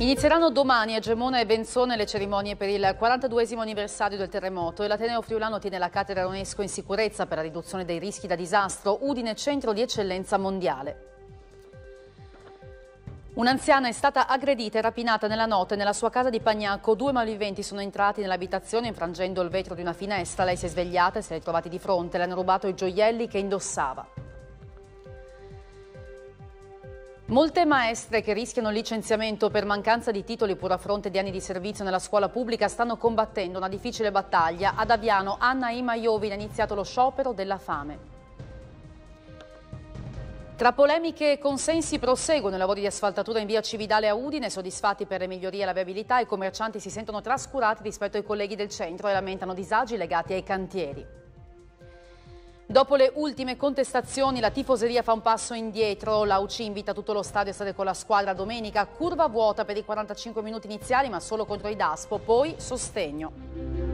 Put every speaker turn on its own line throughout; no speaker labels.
Inizieranno domani a Gemona e Benzone le cerimonie per il 42 anniversario del terremoto e l'Ateneo Friulano tiene la cattedra UNESCO in sicurezza per la riduzione dei rischi da disastro, Udine centro di eccellenza mondiale. Un'anziana è stata aggredita e rapinata nella notte nella sua casa di Pagnacco. Due malviventi sono entrati nell'abitazione infrangendo il vetro di una finestra. Lei si è svegliata e si è ritrovati di fronte. Le hanno rubato i gioielli che indossava. Molte maestre che rischiano licenziamento per mancanza di titoli pur a fronte di anni di servizio nella scuola pubblica stanno combattendo una difficile battaglia. Ad Aviano Anna Ima Iovine ha iniziato lo sciopero della fame. Tra polemiche e consensi proseguono i lavori di asfaltatura in via Cividale a Udine, soddisfatti per le migliorie e la viabilità, i commercianti si sentono trascurati rispetto ai colleghi del centro e lamentano disagi legati ai cantieri. Dopo le ultime contestazioni la tifoseria fa un passo indietro, la UC invita tutto lo stadio a stare con la squadra domenica, curva vuota per i 45 minuti iniziali ma solo contro i Daspo, poi sostegno.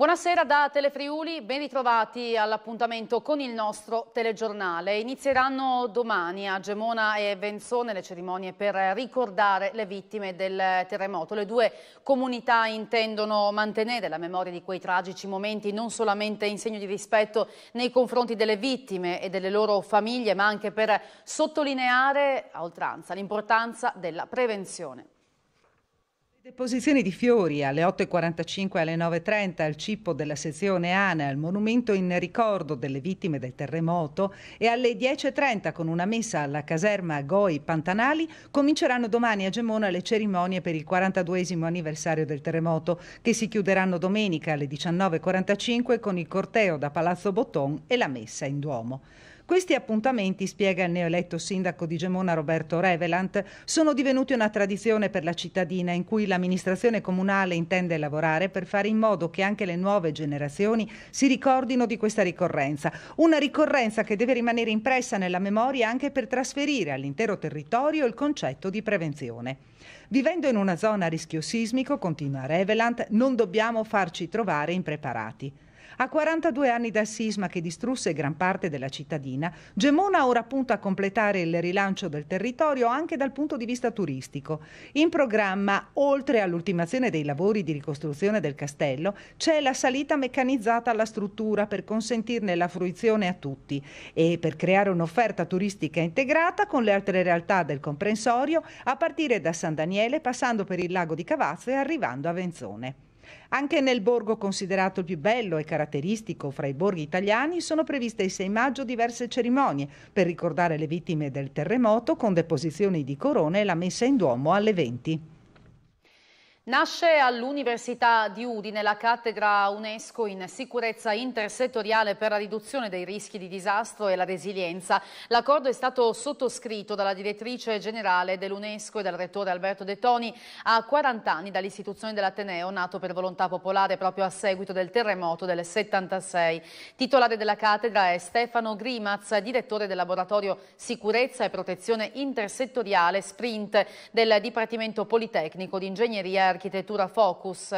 Buonasera da Telefriuli, ben ritrovati all'appuntamento con il nostro telegiornale. Inizieranno domani a Gemona e Venzone le cerimonie per ricordare le vittime del terremoto. Le due comunità intendono mantenere la memoria di quei tragici momenti non solamente in segno di rispetto nei confronti delle vittime e delle loro famiglie, ma anche per sottolineare a oltranza l'importanza della prevenzione.
Deposizioni di fiori alle 8.45 e alle 9.30 al cippo della sezione ANA, al monumento in ricordo delle vittime del terremoto e alle 10.30 con una messa alla caserma Goi Pantanali cominceranno domani a Gemona le cerimonie per il 42 anniversario del terremoto che si chiuderanno domenica alle 19.45 con il corteo da Palazzo Botton e la messa in Duomo. Questi appuntamenti, spiega il neoeletto sindaco di Gemona Roberto Revelant, sono divenuti una tradizione per la cittadina in cui l'amministrazione comunale intende lavorare per fare in modo che anche le nuove generazioni si ricordino di questa ricorrenza. Una ricorrenza che deve rimanere impressa nella memoria anche per trasferire all'intero territorio il concetto di prevenzione. Vivendo in una zona a rischio sismico, continua Revelant, non dobbiamo farci trovare impreparati. A 42 anni dal sisma che distrusse gran parte della cittadina, Gemona ora punta a completare il rilancio del territorio anche dal punto di vista turistico. In programma, oltre all'ultimazione dei lavori di ricostruzione del castello, c'è la salita meccanizzata alla struttura per consentirne la fruizione a tutti e per creare un'offerta turistica integrata con le altre realtà del comprensorio a partire da San Daniele passando per il lago di Cavazzo e arrivando a Venzone. Anche nel borgo considerato il più bello e caratteristico fra i borghi italiani sono previste il 6 maggio diverse cerimonie per ricordare le vittime del terremoto con deposizioni di corone e la messa in Duomo alle 20.
Nasce all'Università di Udine la cattedra UNESCO in sicurezza intersettoriale per la riduzione dei rischi di disastro e la resilienza. L'accordo è stato sottoscritto dalla direttrice generale dell'UNESCO e dal rettore Alberto De Toni a 40 anni dall'istituzione dell'Ateneo, nato per volontà popolare proprio a seguito del terremoto del 76. Titolare della cattedra è Stefano Grimaz, direttore del laboratorio Sicurezza e Protezione Intersettoriale Sprint del Dipartimento Politecnico di Ingegneria Architettura Focus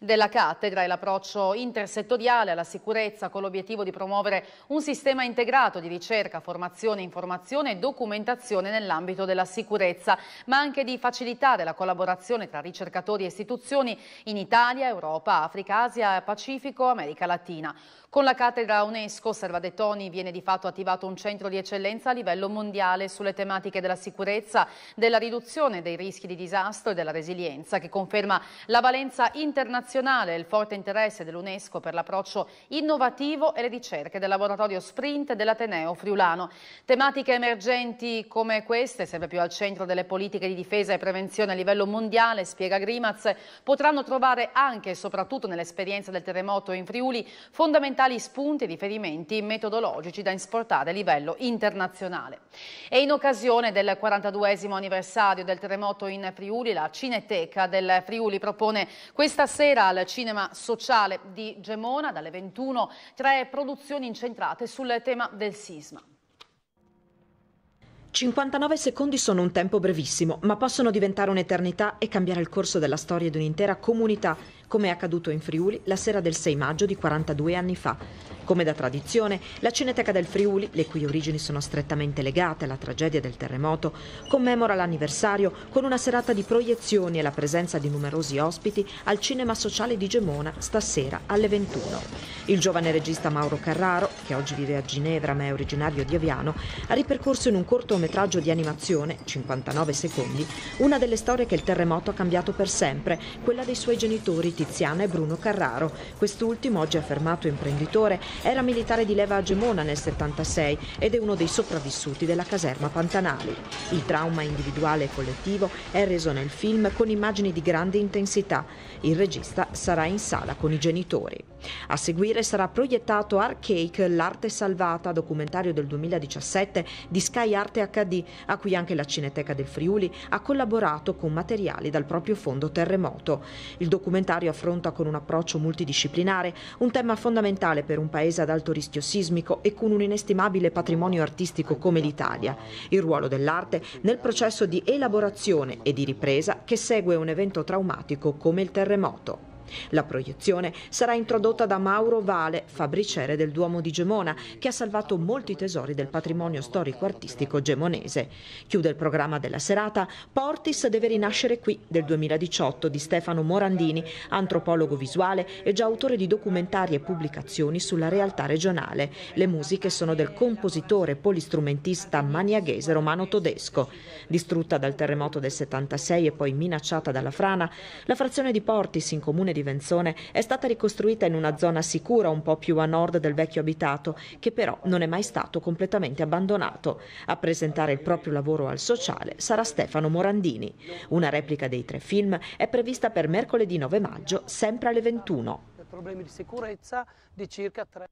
della cattedra e l'approccio intersettoriale alla sicurezza con l'obiettivo di promuovere un sistema integrato di ricerca, formazione, informazione e documentazione nell'ambito della sicurezza, ma anche di facilitare la collaborazione tra ricercatori e istituzioni in Italia, Europa, Africa, Asia, Pacifico, America Latina. Con la cattedra UNESCO Servadettoni viene di fatto attivato un centro di eccellenza a livello mondiale sulle tematiche della sicurezza, della riduzione dei rischi di disastro e della resilienza che conferisce conferma la valenza internazionale e il forte interesse dell'UNESCO per l'approccio innovativo e le ricerche del laboratorio Sprint dell'Ateneo Friulano. Tematiche emergenti come queste, sempre più al centro delle politiche di difesa e prevenzione a livello mondiale, spiega Grimaz, potranno trovare anche e soprattutto nell'esperienza del terremoto in Friuli fondamentali spunti e riferimenti metodologici da esportare a livello internazionale. E in occasione del 42 anniversario del terremoto in Friuli, la Cineteca del Friuli propone questa sera al Cinema Sociale di Gemona dalle 21 tre produzioni incentrate sul tema del sisma.
59 secondi sono un tempo brevissimo, ma possono diventare un'eternità e cambiare il corso della storia di un'intera comunità, come è accaduto in Friuli la sera del 6 maggio di 42 anni fa. Come da tradizione, la Cineteca del Friuli, le cui origini sono strettamente legate alla tragedia del terremoto, commemora l'anniversario con una serata di proiezioni e la presenza di numerosi ospiti al Cinema Sociale di Gemona stasera alle 21. Il giovane regista Mauro Carraro, che oggi vive a Ginevra ma è originario di Aviano, ha ripercorso in un cortometraggio di animazione, 59 secondi, una delle storie che il terremoto ha cambiato per sempre, quella dei suoi genitori Tiziana e Bruno Carraro. Quest'ultimo, oggi affermato imprenditore, era militare di leva a Gemona nel 76 ed è uno dei sopravvissuti della caserma Pantanali. Il trauma individuale e collettivo è reso nel film con immagini di grande intensità. Il regista sarà in sala con i genitori. A seguire sarà proiettato Arcake, l'arte salvata, documentario del 2017 di Sky Arte HD, a cui anche la Cineteca del Friuli ha collaborato con materiali dal proprio fondo terremoto. Il documentario affronta con un approccio multidisciplinare un tema fondamentale per un paese paese ad alto rischio sismico e con un inestimabile patrimonio artistico come l'Italia, il ruolo dell'arte nel processo di elaborazione e di ripresa che segue un evento traumatico come il terremoto. La proiezione sarà introdotta da Mauro Vale, fabbriciere del Duomo di Gemona, che ha salvato molti tesori del patrimonio storico-artistico gemonese. Chiude il programma della serata Portis deve rinascere qui del 2018 di Stefano Morandini, antropologo visuale e già autore di documentari e pubblicazioni sulla realtà regionale. Le musiche sono del compositore polistrumentista maniaghese romano tedesco. Distrutta dal terremoto del 76 e poi minacciata dalla frana, la frazione di Portis in comune di Venzone è stata ricostruita in una zona sicura un po' più a nord del vecchio abitato, che però non è mai stato completamente abbandonato. A presentare il proprio lavoro al sociale sarà Stefano Morandini. Una replica dei tre film è prevista per mercoledì 9 maggio, sempre alle 21.
Problemi di sicurezza di circa 3.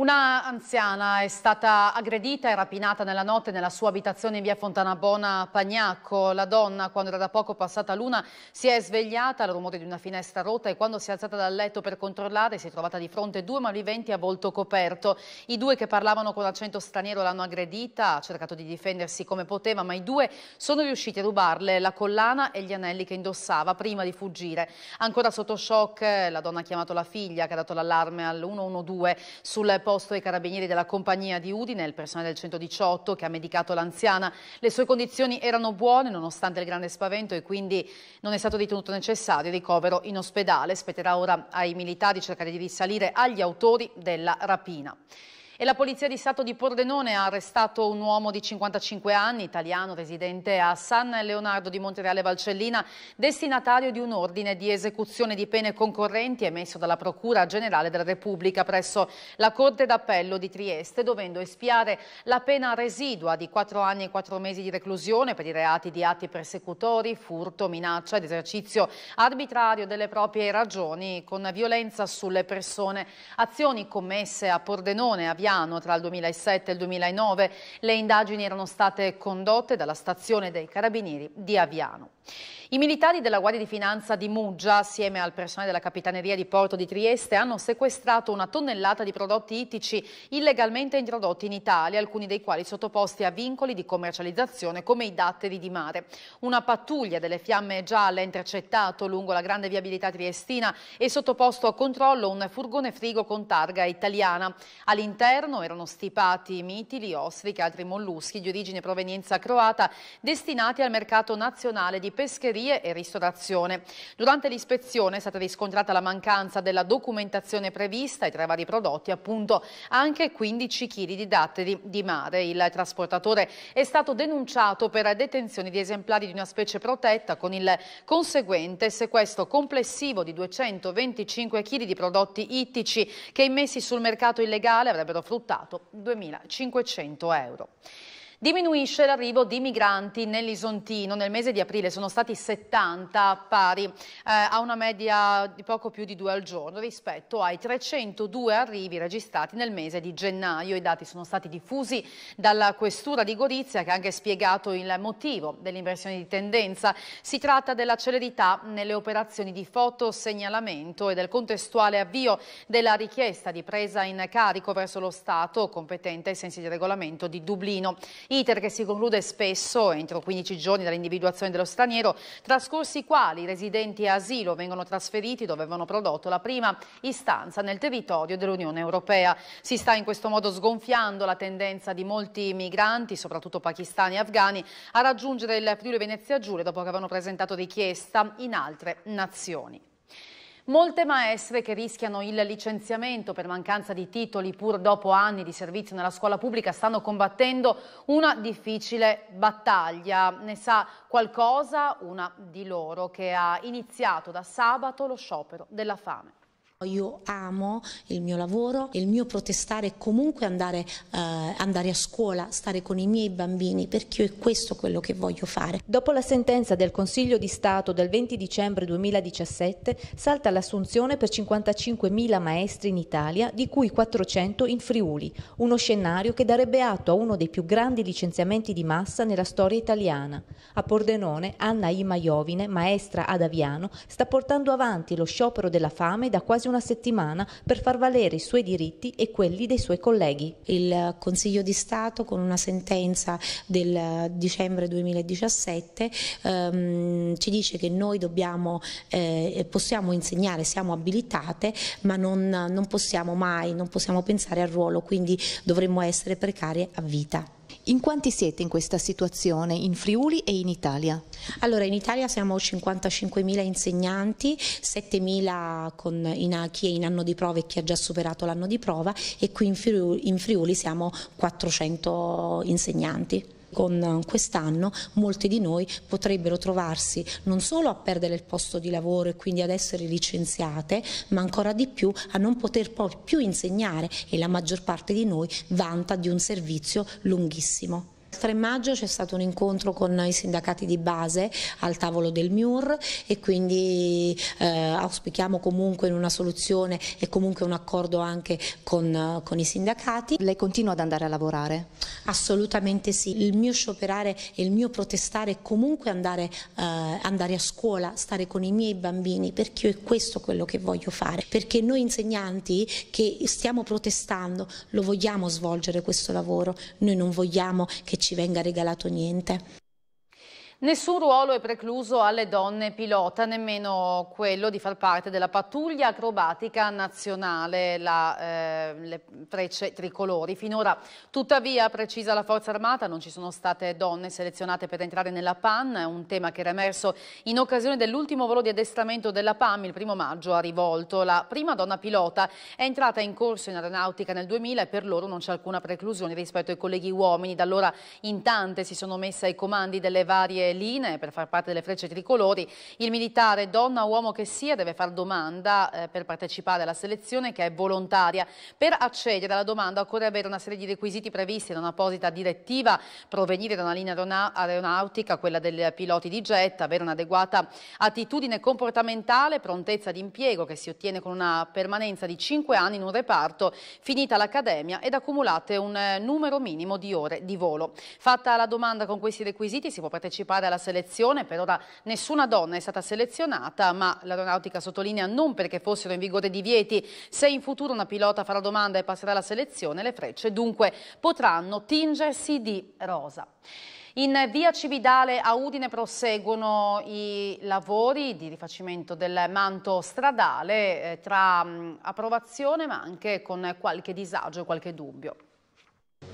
Una anziana è stata aggredita e rapinata nella notte nella sua abitazione in via Fontanabona Pagnacco. La donna, quando era da poco passata l'una, si è svegliata al rumore di una finestra rotta e quando si è alzata dal letto per controllare si è trovata di fronte due malviventi a volto coperto. I due che parlavano con accento straniero l'hanno aggredita, ha cercato di difendersi come poteva, ma i due sono riusciti a rubarle la collana e gli anelli che indossava prima di fuggire. Ancora sotto shock, la donna ha chiamato la figlia che ha dato l'allarme all'112 sul posto i carabinieri della compagnia di Udine, il personale del 118 che ha medicato l'anziana. Le sue condizioni erano buone nonostante il grande spavento e quindi non è stato ritenuto necessario il ricovero in ospedale. Spetterà ora ai militari cercare di risalire agli autori della rapina. E la Polizia di Stato di Pordenone ha arrestato un uomo di 55 anni, italiano, residente a San Leonardo di Montereale Valcellina, destinatario di un ordine di esecuzione di pene concorrenti emesso dalla Procura Generale della Repubblica presso la Corte d'Appello di Trieste, dovendo espiare la pena residua di 4 anni e 4 mesi di reclusione per i reati di atti persecutori, furto, minaccia ed esercizio arbitrario delle proprie ragioni con violenza sulle persone. Azioni commesse a Pordenone, a italiano tra il 2007 e il 2009. Le indagini erano state condotte dalla stazione dei Carabinieri di Aviano. I militari della Guardia di Finanza di Muggia, assieme al personale della Capitaneria di Porto di Trieste, hanno sequestrato una tonnellata di prodotti ittici illegalmente introdotti in Italia, alcuni dei quali sottoposti a vincoli di commercializzazione come i datteri di mare. Una pattuglia delle fiamme gialle ha intercettato lungo la grande viabilità triestina e sottoposto a controllo un furgone frigo con targa italiana. All'interno erano stipati mitili, ostriche e altri molluschi di origine e provenienza croata destinati al mercato nazionale di pescherie e ristorazione. Durante l'ispezione è stata riscontrata la mancanza della documentazione prevista e tra i vari prodotti appunto anche 15 kg di datteri di mare. Il trasportatore è stato denunciato per detenzione di esemplari di una specie protetta con il conseguente sequestro complessivo di 225 kg di prodotti ittici che immessi sul mercato illegale avrebbero fruttato 2.500 euro. Diminuisce l'arrivo di migranti nell'Isontino, nel mese di aprile sono stati 70 pari eh, a una media di poco più di due al giorno rispetto ai 302 arrivi registrati nel mese di gennaio. I dati sono stati diffusi dalla Questura di Gorizia che ha anche spiegato il motivo dell'inversione di tendenza. Si tratta della celerità nelle operazioni di fotosegnalamento e del contestuale avvio della richiesta di presa in carico verso lo Stato competente ai sensi del regolamento di Dublino. Iter che si conclude spesso, entro 15 giorni dall'individuazione dello straniero, trascorsi i quali i residenti a asilo vengono trasferiti dove avevano prodotto la prima istanza nel territorio dell'Unione Europea. Si sta in questo modo sgonfiando la tendenza di molti migranti, soprattutto pakistani e afghani, a raggiungere il Friuli Venezia Giulia dopo che avevano presentato richiesta in altre nazioni. Molte maestre che rischiano il licenziamento per mancanza di titoli pur dopo anni di servizio nella scuola pubblica stanno combattendo una difficile battaglia. Ne sa qualcosa una di loro che ha iniziato da sabato lo sciopero della fame.
Io amo il mio lavoro, il mio protestare è comunque andare, eh, andare, a scuola, stare con i miei bambini, perché io è questo quello che voglio fare. Dopo la sentenza del Consiglio di Stato del 20 dicembre 2017 salta l'assunzione per 55.000 maestri in Italia, di cui 400 in Friuli, uno scenario che darebbe atto a uno dei più grandi licenziamenti di massa nella storia italiana. A Pordenone, Anna Ima Iovine, maestra ad Aviano, sta portando avanti lo sciopero della fame da quasi una settimana per far valere i suoi diritti e quelli dei suoi colleghi. Il Consiglio di Stato con una sentenza del dicembre 2017 ehm, ci dice che noi dobbiamo, eh, possiamo insegnare, siamo abilitate, ma non, non possiamo mai, non possiamo pensare al ruolo, quindi dovremmo essere precarie a vita. In quanti siete in questa situazione in Friuli e in Italia? Allora in Italia siamo 55.000 insegnanti, 7.000 con, in, chi è in anno di prova e chi ha già superato l'anno di prova e qui in Friuli, in Friuli siamo 400 insegnanti. Con eh, quest'anno molti di noi potrebbero trovarsi non solo a perdere il posto di lavoro e quindi ad essere licenziate, ma ancora di più a non poter poi più insegnare e la maggior parte di noi vanta di un servizio lunghissimo. Il 3 maggio c'è stato un incontro con i sindacati di base al tavolo del MIUR e quindi eh, auspichiamo comunque una soluzione e comunque un accordo anche con, eh, con i sindacati. Lei continua ad andare a lavorare? Assolutamente sì, il mio scioperare e il mio protestare è comunque andare, eh, andare, a scuola, stare con i miei bambini perché io è questo quello che voglio fare, perché noi insegnanti che stiamo protestando lo vogliamo svolgere questo lavoro, noi non vogliamo che ci venga regalato niente.
Nessun ruolo è precluso alle donne pilota, nemmeno quello di far parte della pattuglia acrobatica nazionale, la, eh, le frecce tricolori. Finora, tuttavia, precisa la Forza Armata, non ci sono state donne selezionate per entrare nella PAN, un tema che era emerso in occasione dell'ultimo volo di addestramento della PAM il primo maggio a Rivolto. La prima donna pilota è entrata in corso in aeronautica nel 2000 e per loro non c'è alcuna preclusione rispetto ai colleghi uomini. Da allora in tante si sono messe ai comandi delle varie linee per far parte delle frecce tricolori. Il militare, donna o uomo che sia, deve far domanda eh, per partecipare alla selezione che è volontaria. Per accedere alla domanda occorre avere una serie di requisiti previsti da un'apposita direttiva, provenire da una linea aeronautica, quella dei piloti di jet, avere un'adeguata attitudine comportamentale, prontezza di impiego che si ottiene con una permanenza di 5 anni in un reparto, finita l'accademia ed accumulate un eh, numero minimo di ore di volo. Fatta la domanda con questi requisiti si può partecipare partecipare alla selezione, per ora nessuna donna è stata selezionata, ma l'aeronautica sottolinea non perché fossero in vigore divieti, se in futuro una pilota farà domanda e passerà alla selezione, le frecce dunque potranno tingersi di rosa. In via Cividale a Udine proseguono i lavori di rifacimento del manto stradale eh, tra approvazione ma anche con qualche disagio e qualche dubbio.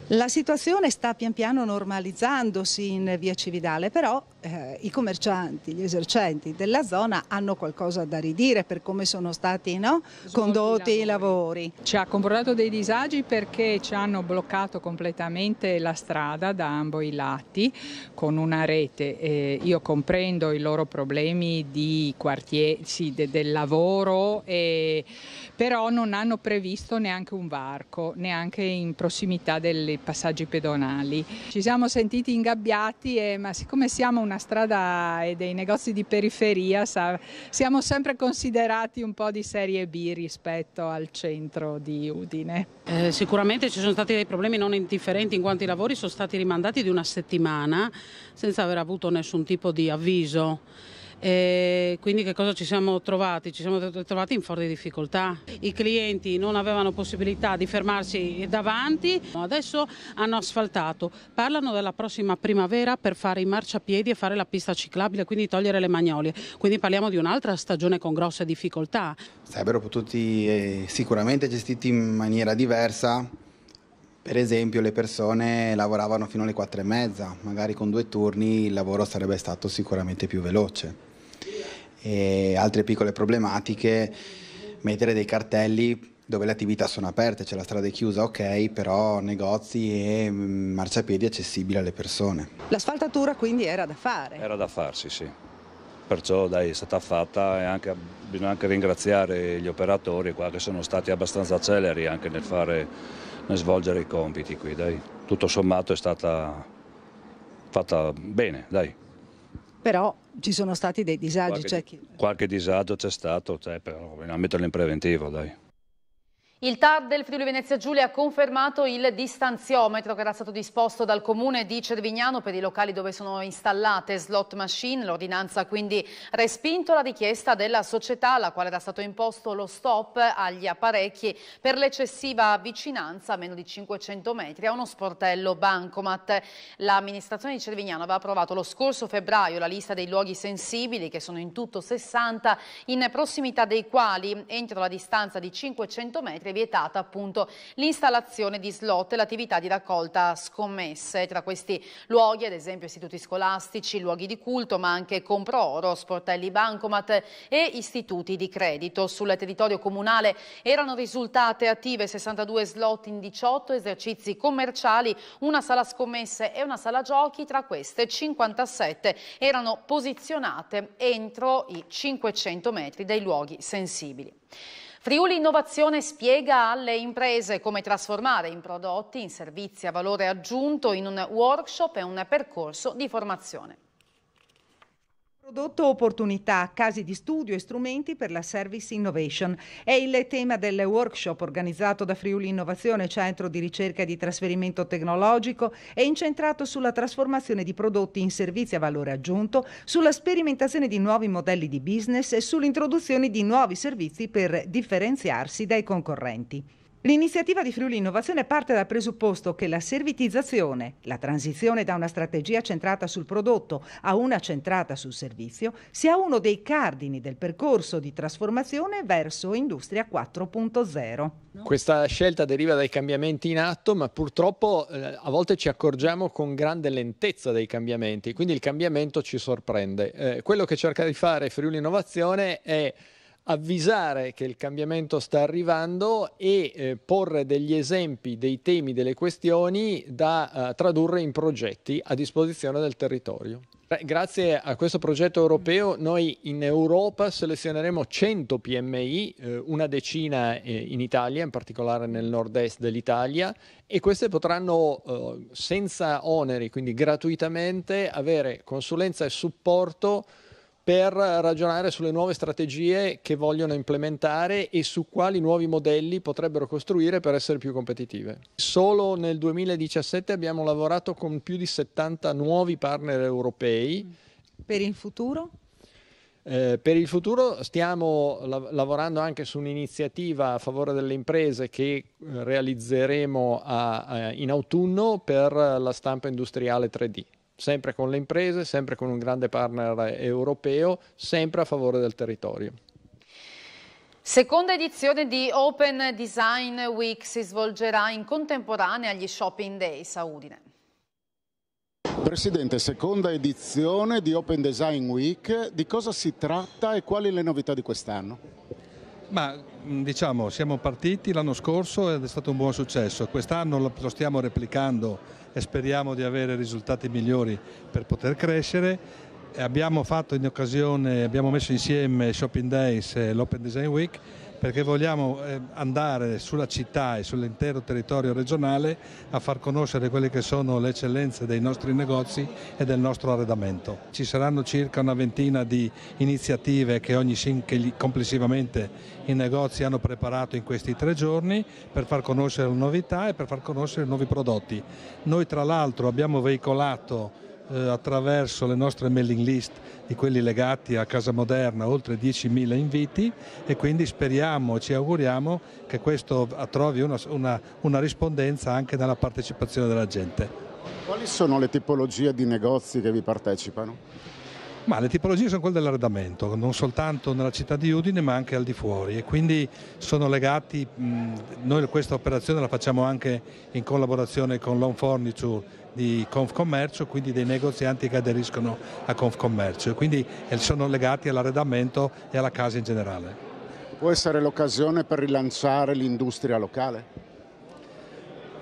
La situazione sta pian piano normalizzandosi in via Cividale, però eh, i commercianti, gli esercenti della zona hanno qualcosa da ridire per come sono stati no? condotti i lavori. Ci ha comportato dei disagi perché ci hanno bloccato completamente la strada da ambo i lati con una rete. Eh, io comprendo i loro problemi di quartier, sì, de, del lavoro, eh, però non hanno previsto neanche un varco, neanche in prossimità dei passaggi pedonali. Ci siamo sentiti ingabbiati, ma siccome siamo una una strada e dei negozi di periferia sa, siamo sempre considerati un po' di serie B rispetto al centro di Udine.
Eh, sicuramente ci sono stati dei problemi non indifferenti in quanto i lavori sono stati rimandati di una settimana senza aver avuto nessun tipo di avviso e quindi che cosa ci siamo trovati? Ci siamo trovati in forte difficoltà. I clienti non avevano possibilità di fermarsi davanti, adesso hanno asfaltato. Parlano della prossima primavera per fare i marciapiedi e fare la pista ciclabile, quindi togliere le magnolie. Quindi parliamo di un'altra stagione con grosse difficoltà.
Sarebbero potuti eh, sicuramente gestiti in maniera diversa per esempio le persone lavoravano fino alle 4 e mezza, magari con due turni il lavoro sarebbe stato sicuramente più veloce. E altre piccole problematiche, mettere dei cartelli dove le attività sono aperte, cioè la strada è chiusa, ok, però negozi e mm, marciapiedi accessibili
alle persone.
L'asfaltatura quindi era da fare?
Era da farsi, sì. Perciò dai, è stata fatta e anche, bisogna anche ringraziare gli operatori qua che sono stati abbastanza celeri anche nel fare nel svolgere i compiti qui, dai. Tutto sommato è stata fatta bene, dai.
Però ci sono stati dei disagi. Qualche, cioè chi...
qualche disagio c'è stato, cioè, però bisogna metterlo in preventivo, dai.
Il TAR del Friuli Venezia Giulia ha confermato il distanziometro che era stato disposto dal comune di Cervignano per i locali dove sono installate slot machine. L'ordinanza ha quindi respinto la richiesta della società alla quale era stato imposto lo stop agli apparecchi per l'eccessiva vicinanza a meno di 500 metri a uno sportello bancomat. L'amministrazione di Cervignano aveva approvato lo scorso febbraio la lista dei luoghi sensibili che sono in tutto 60 in prossimità dei quali entro la distanza di 500 metri vietata appunto l'installazione di slot e l'attività di raccolta scommesse. Tra questi luoghi, ad esempio, istituti scolastici, luoghi di culto, ma anche compro oro, sportelli bancomat e istituti di credito. Sul territorio comunale erano risultate attive 62 slot in 18 esercizi commerciali, una sala scommesse e una sala giochi, tra queste 57 erano posizionate entro i 500 metri dai luoghi sensibili. Friuli Innovazione spiega alle imprese come trasformare in prodotti, in servizi a valore aggiunto in un workshop e un percorso di formazione.
Prodotto opportunità, casi di studio e strumenti per la service innovation. È il tema del workshop organizzato da Friuli Innovazione, centro di ricerca e di trasferimento tecnologico, e incentrato sulla trasformazione di prodotti in servizi a valore aggiunto, sulla sperimentazione di nuovi modelli di business e sull'introduzione di nuovi servizi per differenziarsi dai concorrenti. L'iniziativa di Friuli Innovazione parte dal presupposto che la servitizzazione, la transizione da una strategia centrata sul prodotto a una centrata sul servizio, sia uno dei cardini del percorso di trasformazione verso Industria 4.0.
Questa scelta deriva dai cambiamenti in atto, ma purtroppo eh, a volte ci accorgiamo con grande lentezza dei cambiamenti, quindi il cambiamento ci sorprende. Eh, quello che cerca di fare Friuli Innovazione è avvisare che il cambiamento sta arrivando e eh, porre degli esempi, dei temi, delle questioni da eh, tradurre in progetti a disposizione del territorio. Grazie a questo progetto europeo noi in Europa selezioneremo 100 PMI, eh, una decina eh, in Italia, in particolare nel nord-est dell'Italia, e queste potranno eh, senza oneri, quindi gratuitamente, avere consulenza e supporto per ragionare sulle nuove strategie che vogliono implementare e su quali nuovi modelli potrebbero costruire per essere più competitive. Solo nel 2017 abbiamo lavorato con più di 70 nuovi partner europei. Per il futuro? Eh, per il futuro stiamo la- lavorando anche su un'iniziativa a favore delle imprese che eh, realizzeremo a, a, in autunno per la stampa industriale 3D sempre con le imprese, sempre con un grande partner europeo, sempre a favore del territorio.
Seconda edizione di Open Design Week si svolgerà in contemporanea agli Shopping Days a Udine.
Presidente, seconda edizione di Open Design Week, di cosa si tratta e quali le novità di quest'anno?
Ma mm, diciamo, siamo partiti l'anno scorso ed è stato un buon successo, quest'anno lo stiamo replicando e speriamo di avere risultati migliori per poter crescere. Abbiamo fatto in occasione, abbiamo messo insieme Shopping Days e l'Open Design Week perché vogliamo eh, andare sulla città e sull'intero territorio regionale a far conoscere quelle che sono le eccellenze dei nostri negozi e del nostro arredamento. Ci saranno circa una ventina di iniziative che, ogni, che complessivamente i negozi hanno preparato in questi tre giorni per far conoscere le novità e per far conoscere i nuovi prodotti. Noi tra l'altro abbiamo veicolato eh, attraverso le nostre mailing list di quelli legati a Casa Moderna, oltre 10.000 inviti e quindi speriamo, ci auguriamo che questo trovi una, una, una rispondenza anche nella partecipazione della gente.
Quali sono le tipologie di negozi che vi partecipano?
Ma le tipologie sono quelle dell'arredamento, non soltanto nella città di Udine ma anche al di fuori e quindi sono legati, noi questa operazione la facciamo anche in collaborazione con l'On Furniture di Confcommercio, quindi dei negozianti che aderiscono a Confcommercio e quindi eh, sono legati all'arredamento e alla casa in generale.
Può essere l'occasione per rilanciare l'industria locale?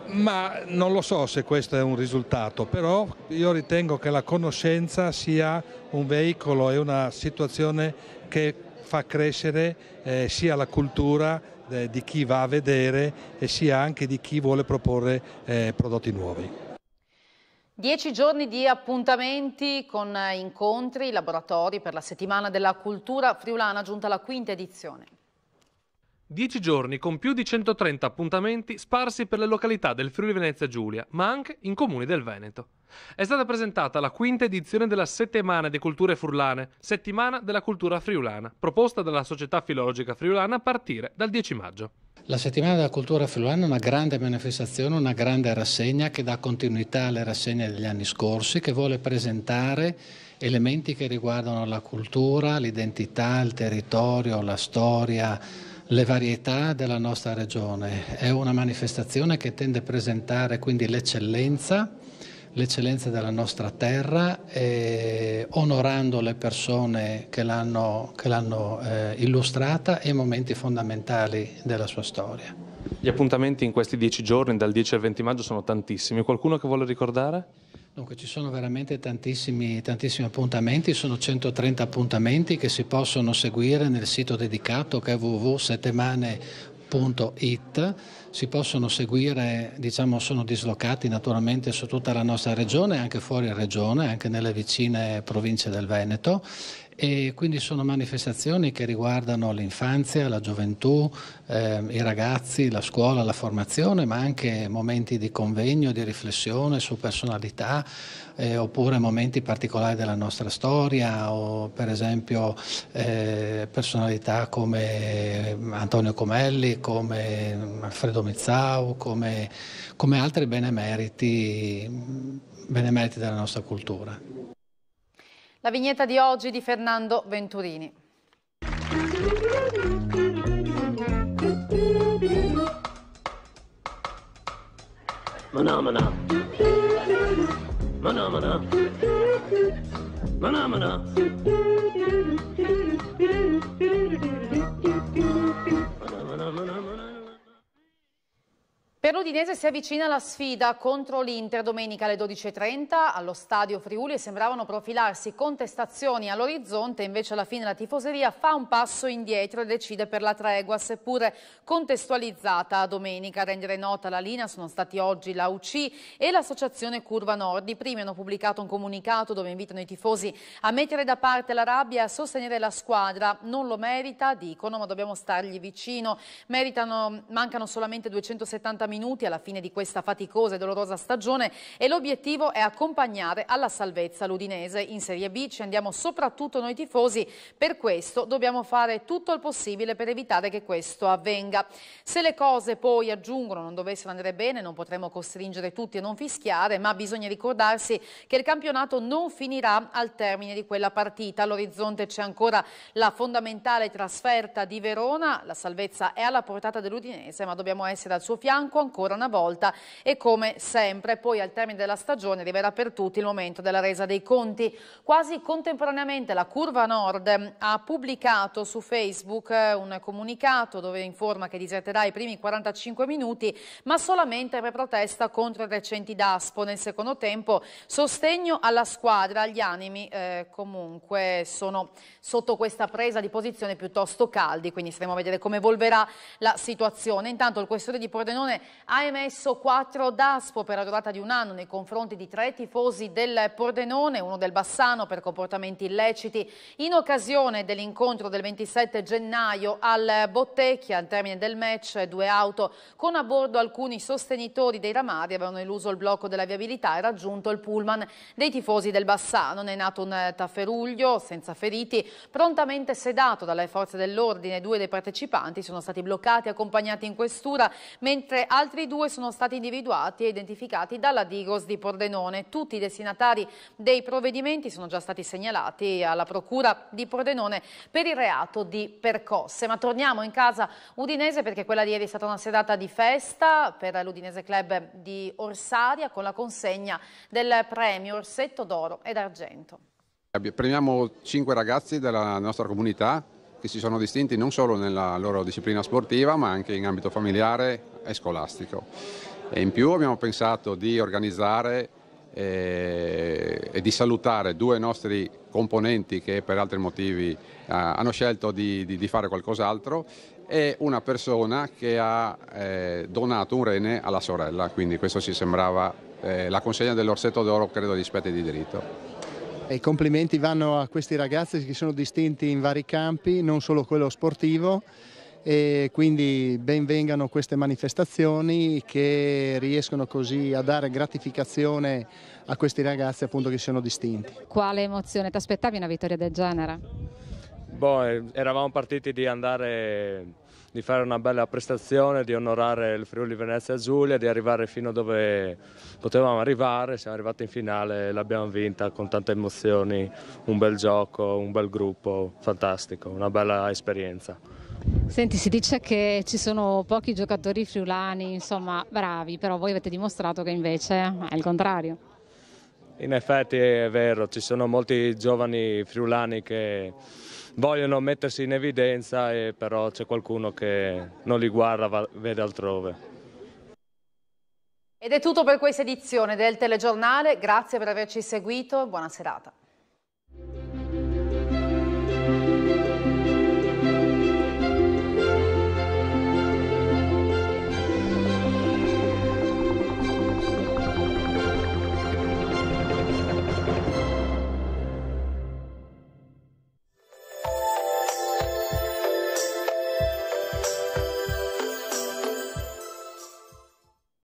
ma non lo so se questo è un risultato, però io ritengo che la conoscenza sia un veicolo e una situazione che fa crescere eh, sia la cultura eh, di chi va a vedere e sia anche di chi vuole proporre eh, prodotti nuovi.
Dieci giorni di appuntamenti con eh, incontri, laboratori per la settimana della cultura friulana giunta alla quinta edizione.
Dieci giorni con più di 130 appuntamenti sparsi per le località del Friuli Venezia Giulia, ma anche in comuni del Veneto. È stata presentata la quinta edizione della Settimana di Culture Furlane, Settimana della Cultura Friulana, proposta dalla Società Filologica Friulana a partire dal 10 maggio.
La settimana della cultura friulana è una grande manifestazione, una grande rassegna che dà continuità alle rassegne degli anni scorsi, che vuole presentare elementi che riguardano la cultura, l'identità, il territorio, la storia, le varietà della nostra regione. È una manifestazione che tende a presentare quindi l'eccellenza, l'eccellenza della nostra terra, eh, onorando le persone che l'hanno, eh, illustrata e i momenti fondamentali della sua storia.
Gli appuntamenti in questi dieci giorni, dal 10 al 20 maggio, sono tantissimi. Qualcuno che vuole ricordare?
Dunque ci sono veramente tantissimi, tantissimi, appuntamenti, sono 130 appuntamenti che si possono seguire nel sito dedicato che è www.settemane.it, si possono seguire, diciamo sono dislocati naturalmente su tutta la nostra regione, anche fuori regione, anche nelle vicine province del Veneto e quindi sono manifestazioni che riguardano l'infanzia, la gioventù, eh, i ragazzi, la scuola, la formazione, ma anche momenti di convegno, di riflessione su personalità, eh, oppure momenti particolari della nostra storia, o per esempio eh, personalità come Antonio Comelli, come Alfredo Mizzau, come, come altri benemeriti, benemeriti della nostra cultura.
La vignetta di oggi di Fernando Venturini.
Manamana. Manamana. Manamana. Manamana.
Manamana. Per l'Udinese si avvicina la sfida contro l'Inter domenica alle 12.30 allo stadio Friuli e sembravano profilarsi contestazioni all'orizzonte, invece alla fine la tifoseria fa un passo indietro e decide per la tregua, seppure contestualizzata domenica. A rendere nota la linea sono stati oggi la UC e l'associazione Curva Nord. I primi hanno pubblicato un comunicato dove invitano i tifosi a mettere da parte la rabbia e a sostenere la squadra. Non lo merita, dicono, ma dobbiamo stargli vicino. Meritano, mancano solamente 270 milioni minuti alla fine di questa faticosa e dolorosa stagione e l'obiettivo è accompagnare alla salvezza l'Udinese. In Serie B ci andiamo soprattutto noi tifosi, per questo dobbiamo fare tutto il possibile per evitare che questo avvenga. Se le cose poi, aggiungono, non dovessero andare bene, non potremo costringere tutti a non fischiare, ma bisogna ricordarsi che il campionato non finirà al termine di quella partita. All'orizzonte c'è ancora la fondamentale trasferta di Verona, la salvezza è alla portata dell'Udinese, ma dobbiamo essere al suo fianco ancora una volta e come sempre poi al termine della stagione arriverà per tutti il momento della resa dei conti. Quasi contemporaneamente la Curva Nord ehm, ha pubblicato su Facebook eh, un comunicato dove informa che diserterà i primi 45 minuti ma solamente per protesta contro i recenti DASPO. Nel secondo tempo sostegno alla squadra, gli animi eh, comunque sono sotto questa presa di posizione piuttosto caldi, quindi staremo a vedere come evolverà la situazione. Intanto il questore di Pordenone ha emesso quattro DASPO per la durata di un anno nei confronti di tre tifosi del Pordenone, uno del Bassano per comportamenti illeciti. In occasione dell'incontro del 27 gennaio al Bottecchia, al termine del match, due auto con a bordo alcuni sostenitori dei ramari avevano eluso il blocco della viabilità e raggiunto il pullman dei tifosi del Bassano. Ne è nato un tafferuglio senza feriti, prontamente sedato dalle forze dell'ordine. Due dei partecipanti sono stati bloccati e accompagnati in questura, mentre altri Altri due sono stati individuati e identificati dalla Digos di Pordenone. Tutti i destinatari dei provvedimenti sono già stati segnalati alla Procura di Pordenone per il reato di percosse. Ma torniamo in casa udinese perché quella di ieri è stata una serata di festa per l'Udinese Club di Orsaria con la consegna del premio Orsetto d'Oro ed Argento.
Premiamo cinque ragazzi della nostra
comunità che si sono distinti non solo nella loro disciplina sportiva ma anche in ambito familiare e scolastico. E in più abbiamo pensato di organizzare e,
eh, e di salutare due nostri componenti che per altri motivi eh,
hanno scelto di, di, di fare qualcos'altro e una persona che ha eh, donato un rene alla sorella, quindi questo ci sembrava eh, la consegna dell'orsetto
d'oro credo di spetti di diritto.
I complimenti vanno a questi ragazzi che si sono distinti in vari campi, non solo quello sportivo e quindi benvengano queste manifestazioni che riescono così a dare gratificazione a
questi ragazzi
appunto che si sono distinti.
Quale emozione? Ti aspettavi una vittoria del genere?
Boh, eh, eravamo partiti di andare di fare una bella prestazione, di onorare il Friuli Venezia Giulia, di arrivare fino dove potevamo arrivare, siamo arrivati in finale e l'abbiamo vinta con tante emozioni, un bel gioco, un bel gruppo, fantastico, una bella esperienza.
Senti, si dice che ci sono pochi giocatori friulani, insomma, bravi, però voi avete dimostrato che invece è il contrario.
In effetti è vero, ci sono molti giovani friulani che vogliono mettersi in evidenza e però c'è qualcuno che non li guarda, vede
altrove.
Ed è tutto per questa edizione del telegiornale, grazie per averci seguito buona serata.